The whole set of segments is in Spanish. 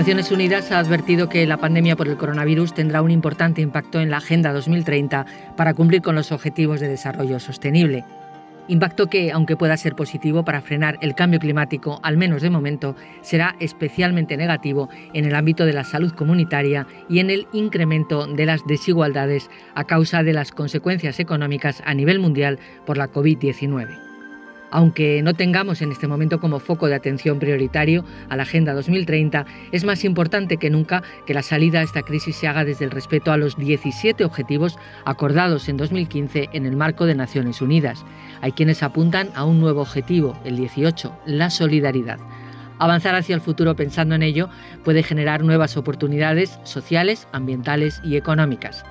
Naciones Unidas ha advertido que la pandemia por el coronavirus tendrá un importante impacto en la Agenda 2030 para cumplir con los objetivos de desarrollo sostenible. Impacto que, aunque pueda ser positivo para frenar el cambio climático, al menos de momento, será especialmente negativo en el ámbito de la salud comunitaria y en el incremento de las desigualdades a causa de las consecuencias económicas a nivel mundial por la COVID-19. Aunque no tengamos en este momento como foco de atención prioritario a la Agenda 2030, es más importante que nunca que la salida a esta crisis se haga desde el respeto a los 17 objetivos acordados en 2015 en el marco de Naciones Unidas. Hay quienes apuntan a un nuevo objetivo, el 18, la solidaridad. Avanzar hacia el futuro pensando en ello puede generar nuevas oportunidades sociales, ambientales y económicas.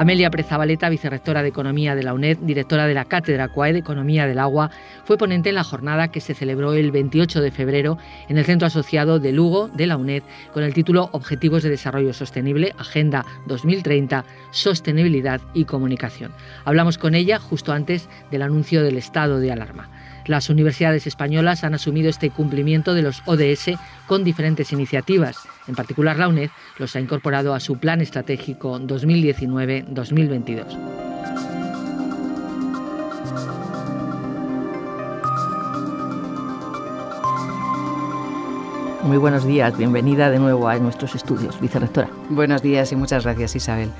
Amelia Prezabaleta, vicerrectora de Economía de la UNED, directora de la Cátedra CUAE de Economía del Agua, fue ponente en la jornada que se celebró el 28 de febrero en el Centro Asociado de Lugo de la UNED con el título Objetivos de Desarrollo Sostenible, Agenda 2030, Sostenibilidad y Comunicación. Hablamos con ella justo antes del anuncio del estado de alarma. Las universidades españolas han asumido este cumplimiento de los ODS con diferentes iniciativas. En particular, la UNED los ha incorporado a su Plan Estratégico 2019-2022. Muy buenos días, bienvenida de nuevo a nuestros estudios, vicerectora. Buenos días y muchas gracias, Isabel.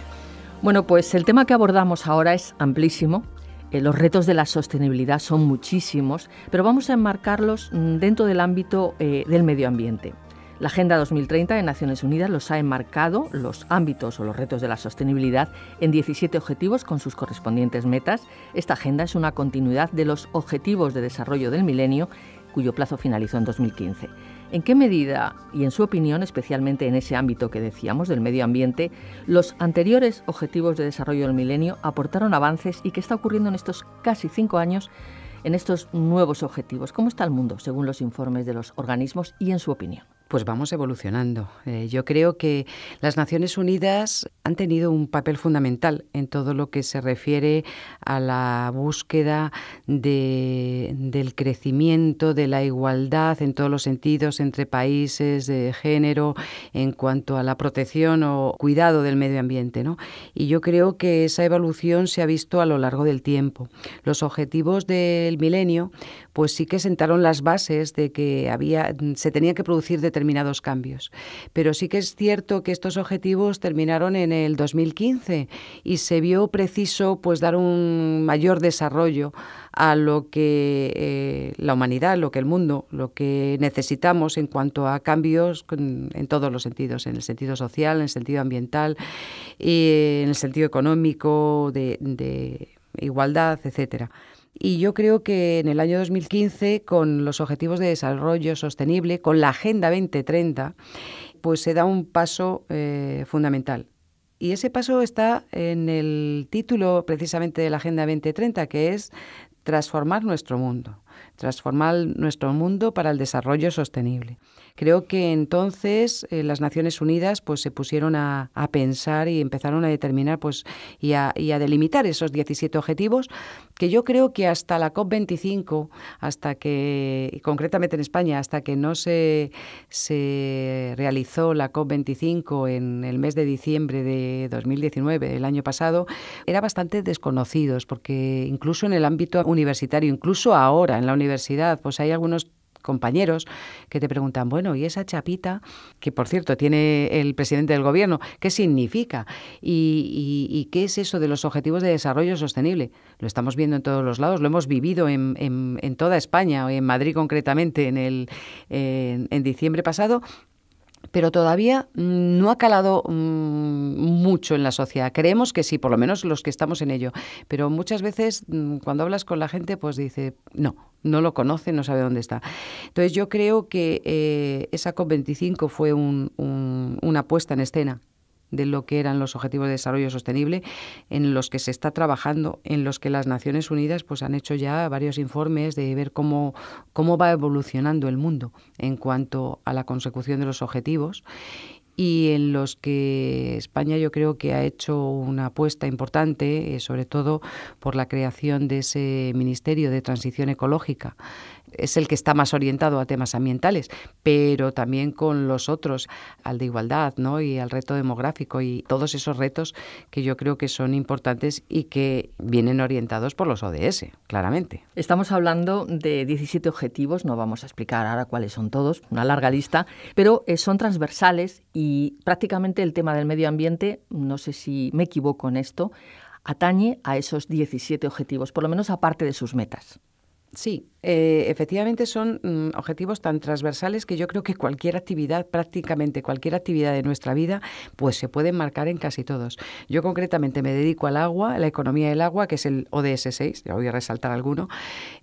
Bueno, pues el tema que abordamos ahora es amplísimo, eh, los retos de la sostenibilidad son muchísimos, pero vamos a enmarcarlos mm, dentro del ámbito eh, del medio ambiente. La Agenda 2030 de Naciones Unidas los ha enmarcado, los ámbitos o los retos de la sostenibilidad, en 17 objetivos con sus correspondientes metas. Esta agenda es una continuidad de los Objetivos de Desarrollo del Milenio, cuyo plazo finalizó en 2015. ¿En qué medida, y en su opinión, especialmente en ese ámbito que decíamos del medio ambiente, los anteriores objetivos de desarrollo del milenio aportaron avances y qué está ocurriendo en estos casi cinco años en estos nuevos objetivos? ¿Cómo está el mundo según los informes de los organismos y en su opinión? pues vamos evolucionando. Eh, yo creo que las Naciones Unidas han tenido un papel fundamental en todo lo que se refiere a la búsqueda del crecimiento, de la igualdad en todos los sentidos entre países, de género, en cuanto a la protección o cuidado del medio ambiente. Y yo creo que esa evolución se ha visto a lo largo del tiempo. Los objetivos del milenio pues sí que sentaron las bases de que se tenían que producir determinados cambios. Pero sí que es cierto que estos objetivos terminaron en el 2015 y se vio preciso pues dar un mayor desarrollo a lo que eh, la humanidad, lo que el mundo, lo que necesitamos en cuanto a cambios en, todos los sentidos, en el sentido social, en el sentido ambiental, y eh, en el sentido económico, de, de igualdad, etcétera. Y yo creo que en el año 2015, con los Objetivos de Desarrollo Sostenible, con la Agenda 2030, pues se da un paso eh, fundamental. Y ese paso está en el título precisamente de la Agenda 2030, que es transformar nuestro mundo transformar nuestro mundo para el desarrollo sostenible. Creo que entonces eh, las Naciones Unidas pues, se pusieron a, pensar y empezaron a determinar pues, y, a, delimitar esos 17 objetivos que yo creo que hasta la COP25, hasta que, concretamente en España, hasta que no se, se realizó la COP25 en el mes de diciembre de 2019, el año pasado, era bastante desconocidos, porque incluso en el ámbito universitario, incluso ahora, universidad, pues hay algunos compañeros que te preguntan, bueno, ¿y esa chapita, que por cierto tiene el presidente del gobierno, qué significa? ¿Y, qué es eso de los objetivos de desarrollo sostenible? Lo estamos viendo en todos los lados, lo hemos vivido en, toda España, en Madrid concretamente, en, el, en diciembre pasado, pero todavía no ha calado mm, mucho en la sociedad. Creemos que sí, por lo menos los que estamos en ello. Pero muchas veces mm, cuando hablas con la gente, pues dice, no, no lo conoce, no sabe dónde está. Entonces yo creo que eh, esa COP25 fue una puesta en escena de lo que eran los Objetivos de Desarrollo Sostenible, en los que se está trabajando, en los que las Naciones Unidas pues, han hecho ya varios informes de ver cómo, cómo va evolucionando el mundo en cuanto a la consecución de los objetivos y en los que España yo creo que ha hecho una apuesta importante, eh, sobre todo por la creación de ese Ministerio de Transición Ecológica es el que está más orientado a temas ambientales, pero también con los otros, al de igualdad ¿no? y al reto demográfico y todos esos retos que yo creo que son importantes y que vienen orientados por los ODS, claramente. Estamos hablando de 17 objetivos, no vamos a explicar ahora cuáles son todos, una larga lista, pero eh, son transversales y prácticamente el tema del medio ambiente, no sé si me equivoco en esto, atañe a esos 17 objetivos, por lo menos aparte de sus metas. Sí, eh, efectivamente son mm, objetivos tan transversales que yo creo que cualquier actividad, prácticamente cualquier actividad de nuestra vida, pues se puede marcar en casi todos. Yo concretamente me dedico al agua, a la economía del agua, que es el ODS 6, ya voy a resaltar alguno,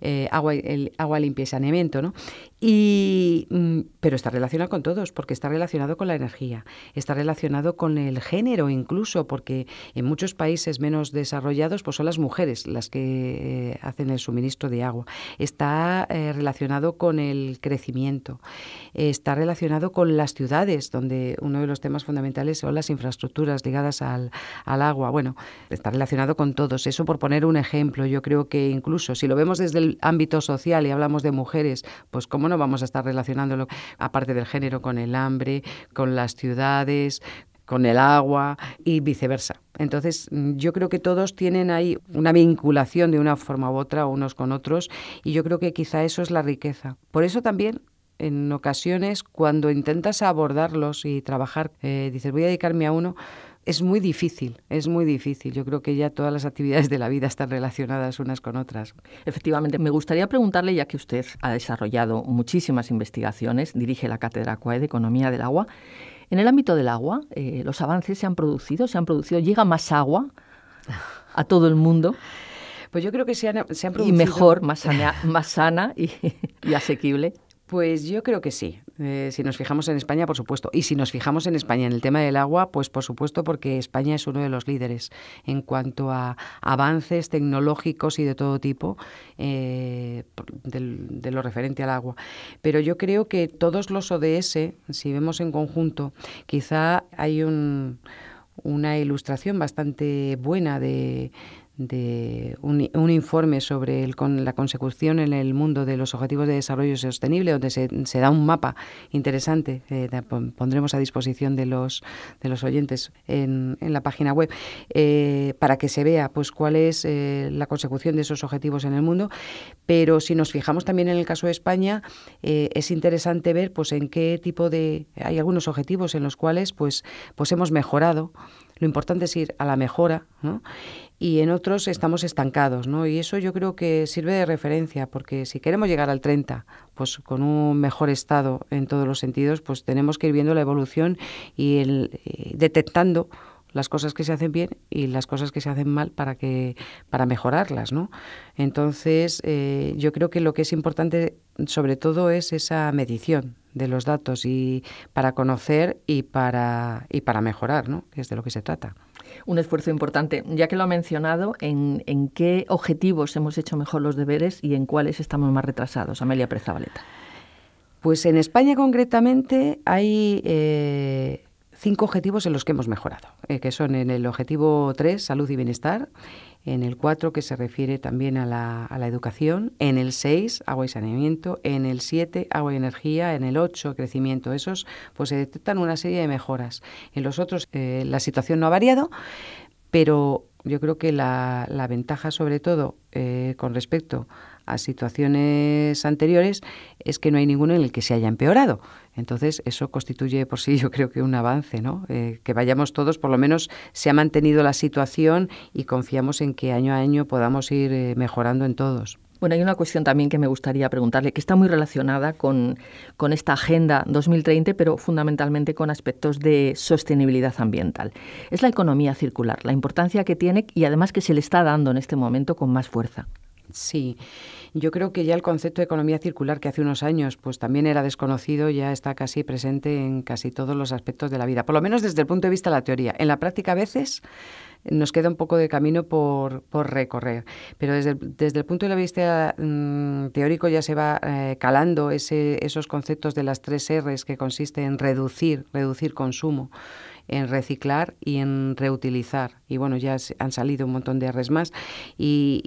eh, agua, el, agua limpia y saneamiento, ¿no? Y, mm, pero está relacionado con todos, porque está relacionado con la energía, está relacionado con el género incluso, porque en muchos países menos desarrollados pues son las mujeres las que eh, hacen el suministro de agua está eh, relacionado con el crecimiento, está relacionado con las ciudades, donde uno de los temas fundamentales son las infraestructuras ligadas al, al agua. Bueno, está relacionado con todos. Eso por poner un ejemplo, yo creo que incluso si lo vemos desde el ámbito social y hablamos de mujeres, pues cómo no vamos a estar relacionándolo, aparte del género, con el hambre, con las ciudades, con el agua y viceversa. Entonces, mm, yo creo que todos tienen ahí una vinculación de una forma u otra unos con otros y yo creo que quizá eso es la riqueza. Por eso también en ocasiones cuando intentas abordarlos y trabajar, eh, dices voy a dedicarme a uno, es muy difícil, es muy difícil. Yo creo que ya todas las actividades de la vida están relacionadas unas con otras. Efectivamente, me gustaría preguntarle, ya que usted ha desarrollado muchísimas investigaciones, dirige la Cátedra CUAE de Economía del Agua, en el ámbito del agua, eh, los avances se han producido, se han producido, llega más agua a todo el mundo. Pues yo creo que se han, producido. Y mejor, más sana, más sana y asequible. Pues yo creo que sí. Eh, si nos fijamos en España, por supuesto. Y si nos fijamos en España en el tema del agua, pues por supuesto, porque España es uno de los líderes en cuanto a avances tecnológicos y de todo tipo eh, de, lo referente al agua. Pero yo creo que todos los ODS, si vemos en conjunto, quizá hay una ilustración bastante buena de, de un, informe sobre la consecución en el mundo de los Objetivos de Desarrollo Sostenible, donde se, da un mapa interesante eh, pondremos a disposición de los, de los oyentes en, la página web, eh, para que se vea pues, cuál es eh, la consecución de esos objetivos en el mundo. Pero si nos fijamos también en el caso de España, es interesante ver pues, en qué tipo de... Hay algunos objetivos en los cuales pues, pues hemos mejorado. Lo importante es ir a la mejora. ¿no? y en otros estamos estancados, ¿no? Y eso yo creo que sirve de referencia, porque si queremos llegar al 30, pues con un mejor estado en todos los sentidos, pues tenemos que ir viendo la evolución y eh, detectando las cosas que se hacen bien y las cosas que se hacen mal para que para mejorarlas, ¿no? Entonces eh, yo creo que lo que es importante sobre todo es esa medición, de los datos y para conocer y para, y para mejorar, ¿no? que es de lo que se trata. Un esfuerzo importante. Ya que lo ha mencionado, ¿en, qué objetivos hemos hecho mejor los deberes y en cuáles estamos más retrasados? Amelia Prezabaleta. Pues en España concretamente hay eh, cinco objetivos en los que hemos mejorado, eh, que son en el objetivo 3, salud y bienestar, en el 4, que se refiere también a la, educación, en el 6, agua y saneamiento, en el 7, agua y energía, en el 8, crecimiento. Esos, pues se detectan una serie de mejoras. En los otros, eh, la situación no ha variado, pero yo creo que la, ventaja, sobre todo eh, con respecto a situaciones anteriores es que no hay ninguno en el que se haya empeorado. Entonces, eso constituye por sí, yo creo que un avance, ¿no? Eh, que vayamos todos, por lo menos se ha mantenido la situación y confiamos en que año a año podamos ir eh, mejorando en todos. Bueno, hay una cuestión también que me gustaría preguntarle, que está muy relacionada con, con, esta Agenda 2030, pero fundamentalmente con aspectos de sostenibilidad ambiental. Es la economía circular, la importancia que tiene y además que se le está dando en este momento con más fuerza. Sí, yo creo que ya el concepto de economía circular que hace unos años pues también era desconocido ya está casi presente en casi todos los aspectos de la vida, por lo menos desde el punto de vista de la teoría. En la práctica a veces nos queda un poco de camino por, por recorrer. Pero desde el, punto de vista mm, teórico ya se va eh, calando ese, esos conceptos de las tres R's que consisten en reducir, reducir consumo, en reciclar y en reutilizar. Y bueno, ya han salido un montón de R's más. Y,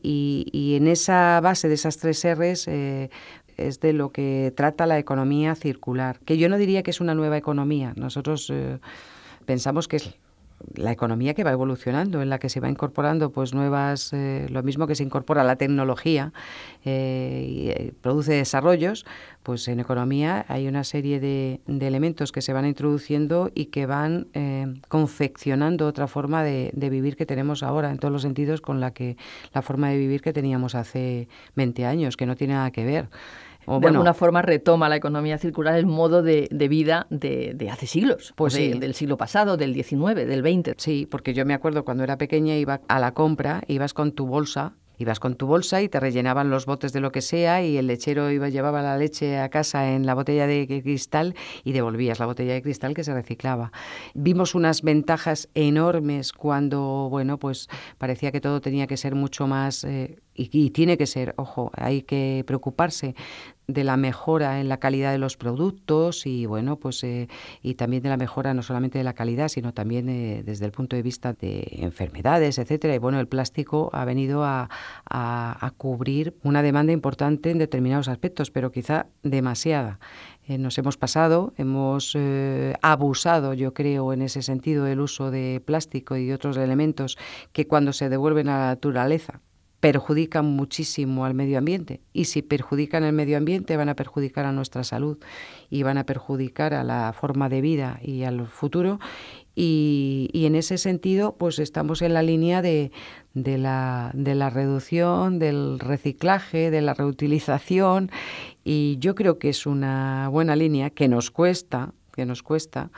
y, en esa base de esas tres R's eh, es de lo que trata la economía circular, que yo no diría que es una nueva economía. Nosotros eh, pensamos que es la economía que va evolucionando, en la que se va incorporando pues nuevas, eh, lo mismo que se incorpora la tecnología eh, y eh, produce desarrollos, pues en economía hay una serie de, de elementos que se van introduciendo y que van confeccionando otra forma de, vivir que tenemos ahora, en todos los sentidos, con la que la forma de vivir que teníamos hace 20 años, que no tiene nada que ver de alguna forma retoma la economía circular el modo de, vida de, hace siglos, pues del siglo pasado, del 19, del 20. Sí, porque yo me acuerdo cuando era pequeña iba a la compra, ibas con tu bolsa ibas con tu bolsa y te rellenaban los botes de lo que sea y el lechero iba llevaba la leche a casa en la botella de cristal y devolvías la botella de cristal que se reciclaba. Vimos unas ventajas enormes cuando, bueno, pues parecía que todo tenía que ser mucho más eh, y, tiene que ser, ojo, hay que preocuparse de la mejora en la calidad de los productos y bueno, pues eh, y también de la mejora no solamente de la calidad, sino también eh, desde el punto de vista de enfermedades, etcétera. Y bueno, el plástico ha venido a, cubrir una demanda importante en determinados aspectos, pero quizá demasiada. Eh, nos hemos pasado, hemos abusado, yo creo, en ese sentido, el uso de plástico y otros elementos que cuando se devuelven a la naturaleza perjudican muchísimo al medio ambiente. Y si perjudican el medio ambiente, van a perjudicar a nuestra salud y van a perjudicar a la forma de vida y al futuro. Y, en ese sentido, pues estamos en la línea de, de, la, de la reducción, del reciclaje, de la reutilización. Y yo creo que es una buena línea que nos cuesta, que nos cuesta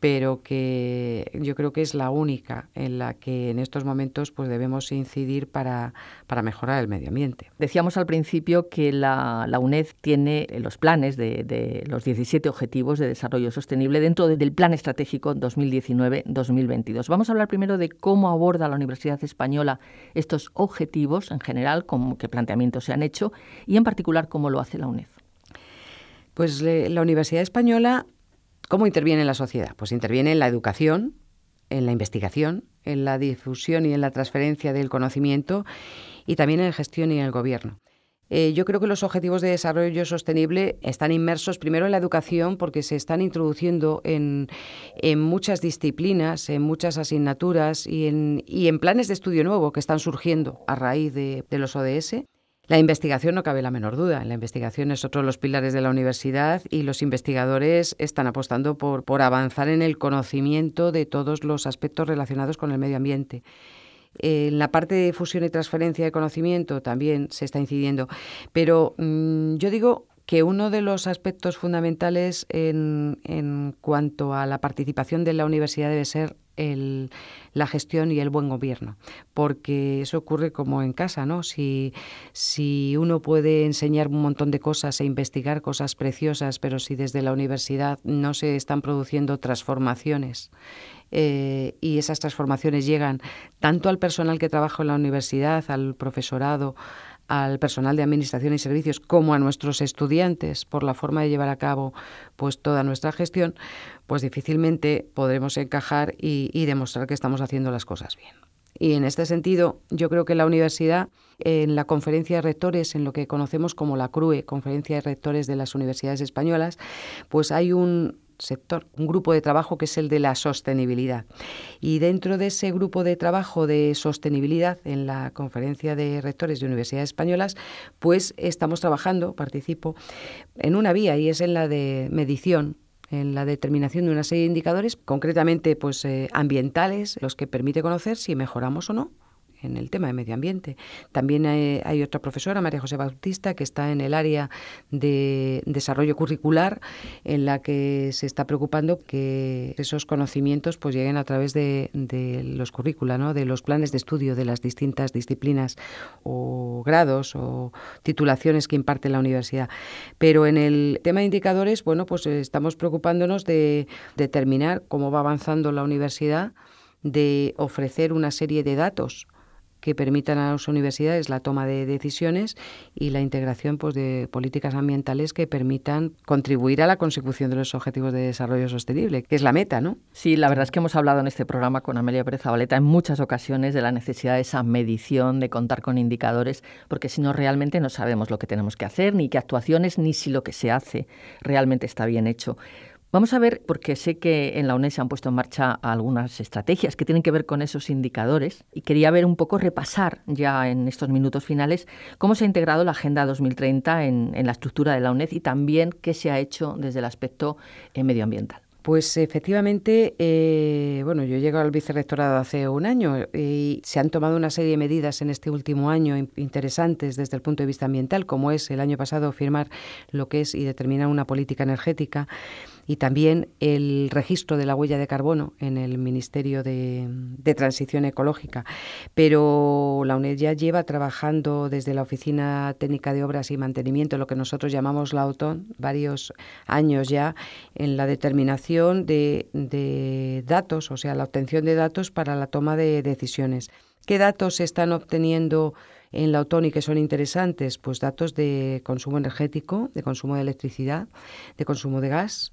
pero que yo creo que es la única en la que en estos momentos pues debemos incidir para, mejorar el medio ambiente. Decíamos al principio que la, UNED tiene los planes de, los 17 Objetivos de Desarrollo Sostenible dentro del Plan Estratégico 2019-2022. Vamos a hablar primero de cómo aborda la Universidad Española estos objetivos en general, qué planteamientos se han hecho y en particular cómo lo hace la UNED. Pues la Universidad Española ¿Cómo interviene la sociedad? Pues interviene en la educación, en la investigación, en la difusión y en la transferencia del conocimiento y también en la gestión y en el gobierno. Eh, yo creo que los objetivos de desarrollo sostenible están inmersos primero en la educación porque se están introduciendo en, muchas disciplinas, en muchas asignaturas y en, planes de estudio nuevo que están surgiendo a raíz de, de los ODS. La investigación no cabe la menor duda. La investigación es otro de los pilares de la universidad y los investigadores están apostando por, por avanzar en el conocimiento de todos los aspectos relacionados con el medio ambiente. En la parte de fusión y transferencia de conocimiento también se está incidiendo. Pero mm, yo digo que uno de los aspectos fundamentales en, cuanto a la participación de la universidad debe ser la gestión y el buen gobierno, porque eso ocurre como en casa, ¿no? Si, uno puede enseñar un montón de cosas e investigar cosas preciosas, pero si desde la universidad no se están produciendo transformaciones eh, y esas transformaciones llegan tanto al personal que trabaja en la universidad, al profesorado, al personal de administración y servicios como a nuestros estudiantes por la forma de llevar a cabo pues toda nuestra gestión, pues difícilmente podremos encajar y, y demostrar que estamos haciendo las cosas bien. Y en este sentido, yo creo que la universidad, en la conferencia de rectores, en lo que conocemos como la CRUE, Conferencia de Rectores de las Universidades Españolas, pues hay un, sector, un grupo de trabajo que es el de la sostenibilidad. Y dentro de ese grupo de trabajo de sostenibilidad en la conferencia de rectores de universidades españolas, pues estamos trabajando, participo, en una vía y es en la de medición en la determinación de una serie de indicadores, concretamente pues, eh, ambientales, los que permite conocer si mejoramos o no en el tema de medio ambiente. También hay, otra profesora, María José Bautista, que está en el área de desarrollo curricular, en la que se está preocupando que esos conocimientos pues lleguen a través de, de los currícula, ¿no? de los planes de estudio de las distintas disciplinas o grados o titulaciones que imparte la universidad. Pero en el tema de indicadores, bueno, pues estamos preocupándonos de determinar cómo va avanzando la universidad, de ofrecer una serie de datos que permitan a las universidades la toma de decisiones y la integración pues, de políticas ambientales que permitan contribuir a la consecución de los objetivos de desarrollo sostenible, que es la meta, ¿no? Sí, la verdad es que hemos hablado en este programa con Amelia Pérez Zabaleta en muchas ocasiones de la necesidad de esa medición, de contar con indicadores, porque si no realmente no sabemos lo que tenemos que hacer, ni qué actuaciones, ni si lo que se hace realmente está bien hecho. Vamos a ver, porque sé que en la UNED se han puesto en marcha algunas estrategias que tienen que ver con esos indicadores y quería ver un poco, repasar ya en estos minutos finales, cómo se ha integrado la Agenda 2030 en, la estructura de la UNED y también qué se ha hecho desde el aspecto eh, medioambiental. Pues efectivamente, eh, bueno, yo llego al vicerrectorado hace un año eh, y se han tomado una serie de medidas en este último año interesantes desde el punto de vista ambiental, como es el año pasado firmar lo que es y determinar una política energética y también el registro de la huella de carbono en el Ministerio de, Transición Ecológica. Pero la UNED ya lleva trabajando desde la Oficina Técnica de Obras y Mantenimiento, lo que nosotros llamamos la OTON, varios años ya, en la determinación de, de datos, o sea, la obtención de datos para la toma de decisiones. ¿Qué datos se están obteniendo en la OTON y que son interesantes? Pues datos de consumo energético, de consumo de electricidad, de consumo de gas,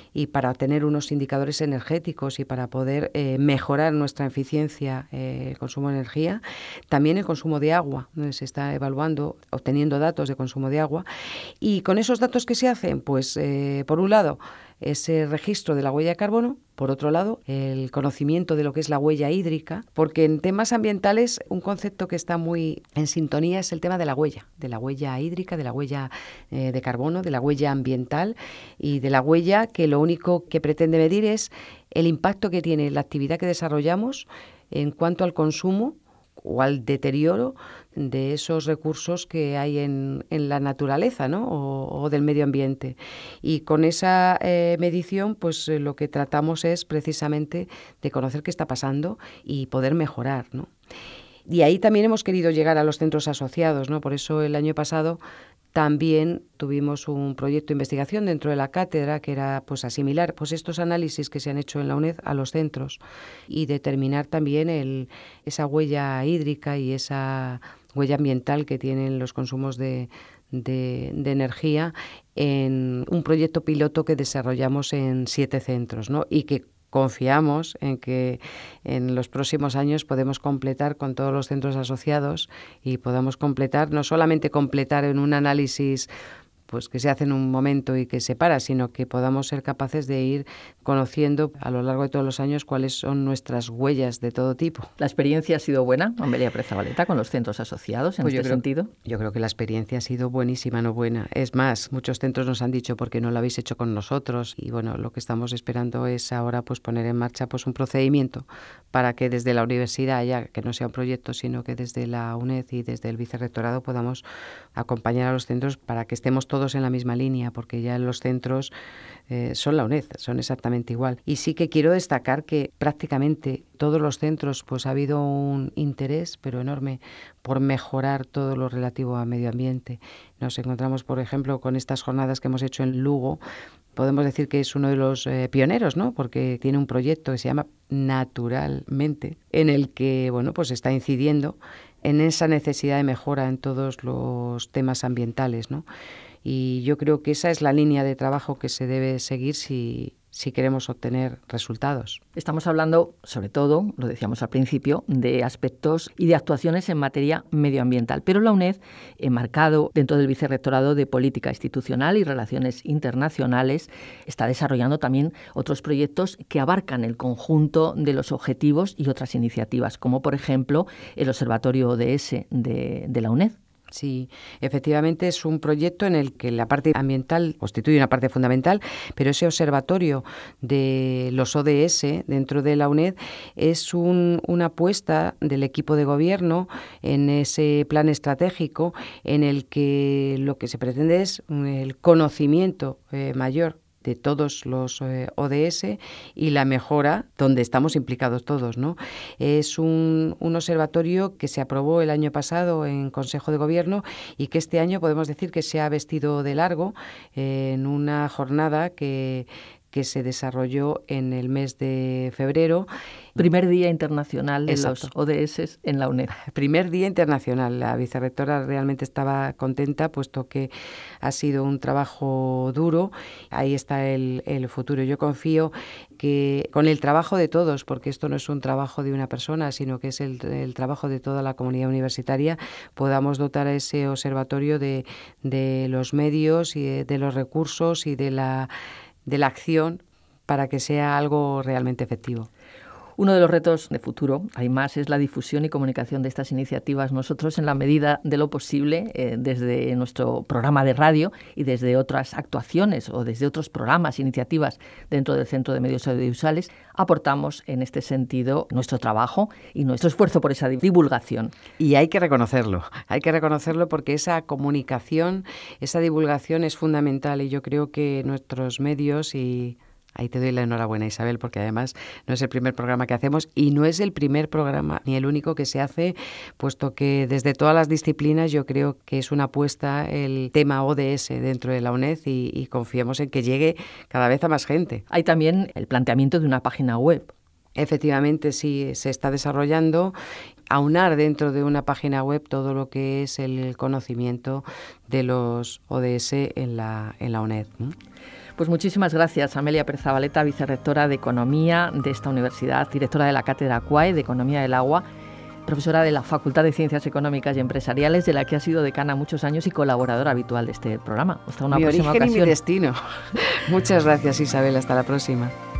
y para tener unos indicadores energéticos y para poder eh, mejorar nuestra eficiencia, eh, el consumo de energía, también el consumo de agua, donde se está evaluando, obteniendo datos de consumo de agua. Y con esos datos que se hacen, pues eh, por un lado, ese registro de la huella de carbono, por otro lado, el conocimiento de lo que es la huella hídrica, porque en temas ambientales un concepto que está muy en sintonía es el tema de la huella, de la huella hídrica, de la huella de carbono, de la huella ambiental y de la huella que lo único que pretende medir es el impacto que tiene la actividad que desarrollamos en cuanto al consumo o al deterioro de esos recursos que hay en, la naturaleza ¿no? o, del medio ambiente. Y con esa eh, medición, pues eh, lo que tratamos es precisamente de conocer qué está pasando y poder mejorar. ¿no? Y ahí también hemos querido llegar a los centros asociados, ¿no? Por eso el año pasado también tuvimos un proyecto de investigación dentro de la cátedra que era pues asimilar pues estos análisis que se han hecho en la UNED a los centros y determinar también el, esa huella hídrica y esa huella ambiental que tienen los consumos de, energía en un proyecto piloto que desarrollamos en siete centros ¿no? y que confiamos en que en los próximos años podemos completar con todos los centros asociados y podamos completar, no solamente completar en un análisis pues que se hace en un momento y que se para, sino que podamos ser capaces de ir conociendo a lo largo de todos los años cuáles son nuestras huellas de todo tipo. ¿La experiencia ha sido buena, Amelia Prezabaleta, con los centros asociados en pues este sentido? Yo creo que la experiencia ha sido buenísima, no buena. Es más, muchos centros nos han dicho porque no lo habéis hecho con nosotros y bueno, lo que estamos esperando es ahora pues poner en marcha pues un procedimiento para que desde la universidad ya que no sea un proyecto, sino que desde la UNED y desde el vicerrectorado podamos acompañar a los centros para que estemos todos en la misma línea, porque ya los centros eh, son la UNED, son exactamente igual. Y sí que quiero destacar que prácticamente todos los centros pues ha habido un interés, pero enorme, por mejorar todo lo relativo a medio ambiente. Nos encontramos, por ejemplo, con estas jornadas que hemos hecho en Lugo. Podemos decir que es uno de los eh, pioneros, ¿no? Porque tiene un proyecto que se llama Naturalmente, en el que, bueno, pues está incidiendo en esa necesidad de mejora en todos los temas ambientales, ¿no? Y yo creo que esa es la línea de trabajo que se debe seguir si, queremos obtener resultados. Estamos hablando, sobre todo, lo decíamos al principio, de aspectos y de actuaciones en materia medioambiental, pero la UNED, enmarcado dentro del Vicerrectorado de Política Institucional y Relaciones Internacionales, está desarrollando también otros proyectos que abarcan el conjunto de los objetivos y otras iniciativas, como por ejemplo el Observatorio ODS de, de la UNED. Sí, efectivamente es un proyecto en el que la parte ambiental constituye una parte fundamental, pero ese observatorio de los ODS dentro de la UNED es una apuesta del equipo de gobierno en ese plan estratégico en el que lo que se pretende es mm, el conocimiento eh, mayor de todos los eh, ODS y la mejora donde estamos implicados todos. ¿no? Es un, observatorio que se aprobó el año pasado en Consejo de Gobierno y que este año podemos decir que se ha vestido de largo eh, en una jornada que que se desarrolló en el mes de febrero. Primer Día Internacional de los ODS en la UNED. Primer Día Internacional. La vicerrectora realmente estaba contenta, puesto que ha sido un trabajo duro. Ahí está el, futuro. Yo confío que con el trabajo de todos, porque esto no es un trabajo de una persona, sino que es el, trabajo de toda la comunidad universitaria, podamos dotar a ese observatorio de, los medios y de los recursos y de la de la acción para que sea algo realmente efectivo. Uno de los retos de futuro, hay más, es la difusión y comunicación de estas iniciativas. Nosotros, en la medida de lo posible, eh, desde nuestro programa de radio y desde otras actuaciones o desde otros programas, iniciativas dentro del Centro de Medios Audiovisuales, aportamos en este sentido nuestro trabajo y nuestro esfuerzo por esa divulgación. Y hay que reconocerlo, hay que reconocerlo porque esa comunicación, esa divulgación es fundamental y yo creo que nuestros medios y Ahí te doy la enhorabuena, Isabel, porque además no es el primer programa que hacemos y no es el primer programa ni el único que se hace, puesto que desde todas las disciplinas yo creo que es una apuesta el tema ODS dentro de la UNED y, confiamos en que llegue cada vez a más gente. Hay también el planteamiento de una página web. Efectivamente, sí, se está desarrollando aunar dentro de una página web todo lo que es el conocimiento de los ODS en la, UNED. Pues muchísimas gracias, Amelia Perzabaleta, vicerrectora de Economía de esta universidad, directora de la Cátedra CUAE de Economía del Agua profesora de la Facultad de Ciencias Económicas y Empresariales, de la que ha sido decana muchos años y colaboradora habitual de este programa. Hasta una próxima ocasión. Y destino. Muchas gracias, Isabel. Hasta la próxima.